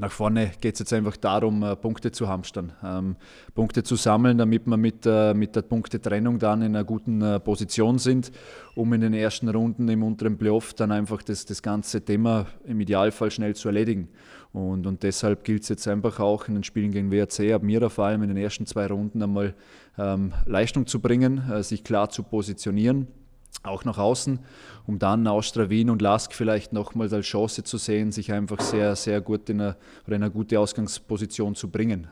nach vorne geht es jetzt einfach darum, äh, Punkte zu hamstern, ähm, Punkte zu sammeln, damit wir mit, äh, mit der Punktetrennung dann in einer guten äh, Position sind, um in den ersten Runden im unteren Playoff dann einfach das, das ganze Thema im Idealfall schnell zu erledigen. Und, und deshalb gilt es jetzt einfach auch in den Spielen gegen WRC, mir vor allem in den ersten zwei Runden einmal ähm, Leistung zu bringen, äh, sich klar zu positionieren auch nach außen, um dann Austria Wien und Lask vielleicht nochmals als Chance zu sehen, sich einfach sehr, sehr gut in eine, in eine gute Ausgangsposition zu bringen.